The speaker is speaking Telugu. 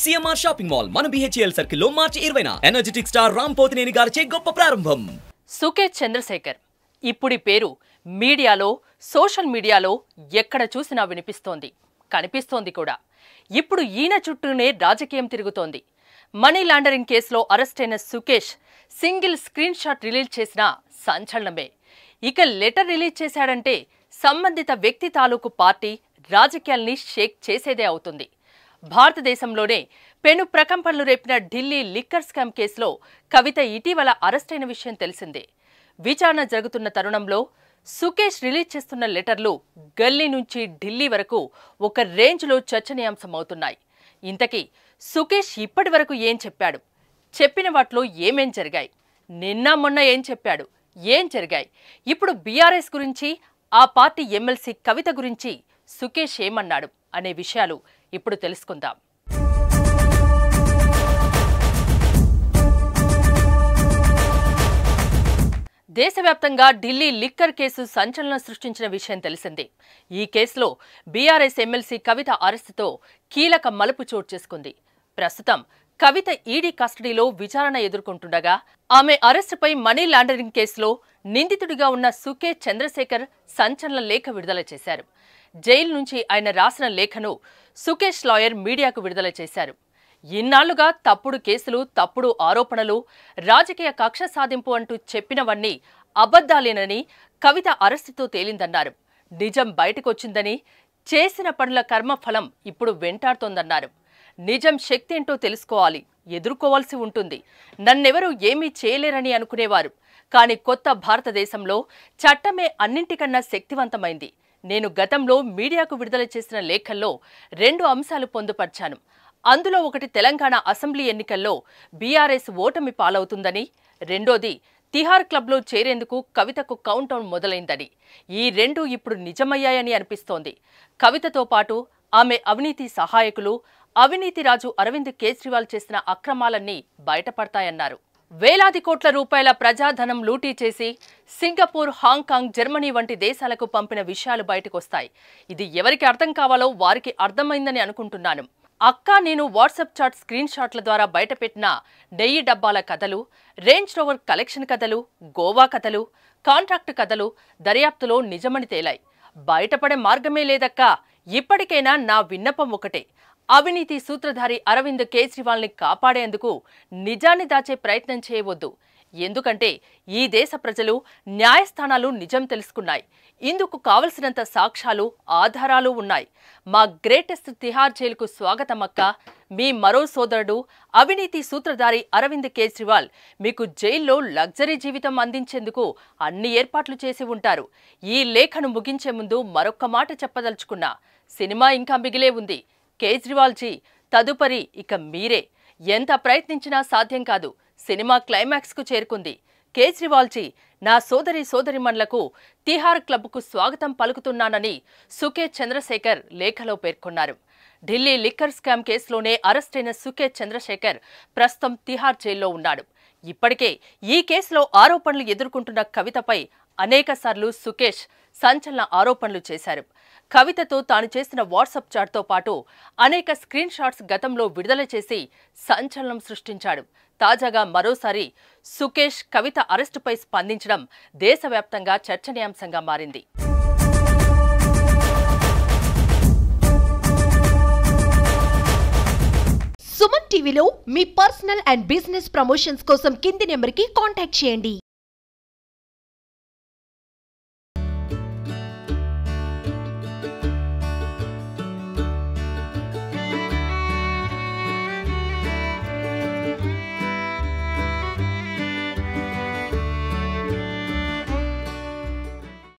సిఎంఆర్ షాపింగ్ మాల్ మన బిహెచ్ఎల్ సర్కిల్లో మార్చి ఇరవైన ఎనర్జెటిక్ స్టార్ రామ్ పోతినేని గారిచే గొప్ప ప్రారంభం సుకే చంద్రశేఖర్ ఇప్పుడు పేరు మీడియాలో సోషల్ మీడియాలో ఎక్కడ చూసినా వినిపిస్తోంది కనిపిస్తోంది కూడా ఇప్పుడు ఈయన చుట్టూనే రాజకీయం తిరుగుతోంది మనీ లాండరింగ్ కేసులో అరెస్టైన Sukesh single screenshot release చేసిన సంచలనమే ఇక లెటర్ రిలీజ్ చేశాడంటే సంబంధిత వ్యక్తి తాలూకు పార్టీ రాజకీయాల్ని షేక్ చేసేదే అవుతుంది భారతదేశంలోనే పెను ప్రకంపనలు రేపిన ఢిల్లీ లిక్కర్ స్కామ్ కేసులో కవిత ఇటీవల అరెస్టైన విషయం తెలిసిందే విచారణ జరుగుతున్న తరుణంలో సుకేష్ రిలీజ్ చేస్తున్న లెటర్లు గల్లీ నుంచి ఢిల్లీ వరకు ఒక రేంజ్లో చర్చనీయాంశమవుతున్నాయి ఇంతకీ సుకేష్ ఇప్పటి వరకు ఏం చెప్పాడు చెప్పిన వాటిలో ఏమేం జరిగాయి నిన్న మొన్న ఏం చెప్పాడు ఏం జరిగాయి ఇప్పుడు బీఆర్ఎస్ గురించి ఆ పార్టీ ఎమ్మెల్సీ కవిత గురించి సుకేష్ ఏమన్నాడు అనే విషయాలు ఇప్పుడు తెలుసుకుందాం దేశవ్యాప్తంగా ఢిల్లీ లిక్కర్ కేసు సంచలనం సృష్టించిన విషయం తెలిసిందే ఈ కేసులో బీఆర్ఎస్ ఎమ్మెల్సీ కవిత అరెస్టుతో కీలక మలుపు చోటు చేసుకుంది ప్రస్తుతం కవిత ఈడీ కస్టడీలో విచారణ ఎదుర్కొంటుండగా ఆమె అరెస్టుపై మనీ లాండరింగ్ కేసులో నిందితుడిగా ఉన్న సుకే చంద్రశేఖర్ సంచలన లేఖ విడుదల చేశారు జైలు నుంచి ఆయన రాసిన లేఖను సుకేష్ లాయర్ మీడియాకు విడుదల చేశారు ఇన్నాళ్లుగా తప్పుడు కేసులు తప్పుడు ఆరోపణలు రాజకీయ కక్ష సాధింపు అంటూ చెప్పినవన్నీ అబద్దాలేనని కవిత అరెస్టుతో తేలిందన్నారు నిజం బయటకొచ్చిందని చేసిన పనుల కర్మఫలం ఇప్పుడు వెంటాడుతోందన్నారు నిజం శక్తి ఏంటో తెలుసుకోవాలి ఎదుర్కోవాల్సి ఉంటుంది నన్నెవరూ ఏమీ చేయలేరని అనుకునేవారు కానీ కొత్త భారతదేశంలో చట్టమే అన్నింటికన్నా శక్తివంతమైంది నేను గతంలో మీడియాకు విడుదల చేసిన లేఖల్లో రెండు అంశాలు పొందుపర్చాను అందులో ఒకటి తెలంగాణ అసెంబ్లీ ఎన్నికల్లో బీఆర్ఎస్ ఓటమి పాలవుతుందని రెండోది తిహార్ క్లబ్లో చేరేందుకు కవితకు కౌంటౌన్ మొదలైందని ఈ రెండు ఇప్పుడు నిజమయ్యాయని అనిపిస్తోంది కవితతో పాటు ఆమె అవినీతి సహాయకులు అవినీతి రాజు అరవింద్ కేజ్రీవాల్ చేసిన అక్రమాలన్నీ బయటపడతాయన్నారు వేలాది కోట్ల రూపాయల ప్రజాధనం లూటీ చేసి సింగపూర్ హాంకాంగ్ జర్మనీ వంటి దేశాలకు పంపిన విషయాలు బయటకొస్తాయి ఇది ఎవరికి అర్థం కావాలో వారికి అర్థమైందని అనుకుంటున్నాను అక్క నేను వాట్సాప్ చాట్ స్క్రీన్ షాట్ల ద్వారా బయటపెట్టిన నెయ్యి డబ్బాల కథలు రేంజ్ రోవర్ కలెక్షన్ కథలు గోవా కథలు కాంట్రాక్ట్ కథలు దర్యాప్తులో నిజమని తేలాయి బయటపడే మార్గమే లేదక్క ఇప్పటికైనా నా విన్నపం ఒకటే అవినీతి సూత్రధారి అరవింద్ కేజ్రీవాల్ని కాపాడేందుకు నిజాన్ని దాచే ప్రయత్నం చేయవద్దు ఎందుకంటే ఈ దేశ ప్రజలు న్యాయస్థానాలు నిజం తెలుసుకున్నాయి ఇందుకు కావలసినంత సాక్ష్యాలు ఆధారాలు ఉన్నాయి మా గ్రేటెస్ట్ తిహార్ జైలుకు స్వాగతమక్క మీ మరో సోదరుడు అవినీతి సూత్రధారి అరవింద్ కేజ్రీవాల్ మీకు జైల్లో లగ్జరీ జీవితం అందించేందుకు అన్ని ఏర్పాట్లు చేసి ఉంటారు ఈ లేఖను ముగించే ముందు మరొక్క మాట చెప్పదలుచుకున్నా సినిమా ఇంకా మిగిలే ఉంది కేజ్రీవాల్జీ తదుపరి ఇక మీరే ఎంత ప్రయత్నించినా సాధ్యం కాదు సినిమా క్లైమాక్స్కు చేరుకుంది కేజ్రీవాల్జీ నా సోదరి సోదరిమణులకు తిహార్ క్లబ్కు స్వాగతం పలుకుతున్నానని సుకే చంద్రశేఖర్ లేఖలో పేర్కొన్నారు ఢిల్లీ లిక్కర్ స్కామ్ కేసులోనే అరెస్టైన సుకే చంద్రశేఖర్ ప్రస్తుతం తిహార్ జైల్లో ఉన్నాడు ఇప్పటికే ఈ కేసులో ఆరోపణలు ఎదుర్కొంటున్న కవితపై అనేకసార్లు సుకేష్ సంచలన ఆరోపణలు చేశారు కవితతో తాను చేసిన వాట్సాప్ చాట్తో పాటు అనేక స్క్రీన్ షాట్స్ గతంలో విడుదల చేసి సంచలనం సృష్టించాడు తాజాగా మరోసారి సుకేష్ కవిత అరెస్టుపై స్పందించడం దేశవ్యాప్తంగా చర్చనీయాంశంగా మారింది సుమన్ టీవీలో మీ పర్సనల్ అండ్ బిజినెస్ ప్రమోషన్స్ కోసం కింది నెంబర్కి కాంటాక్ట్ చేయండి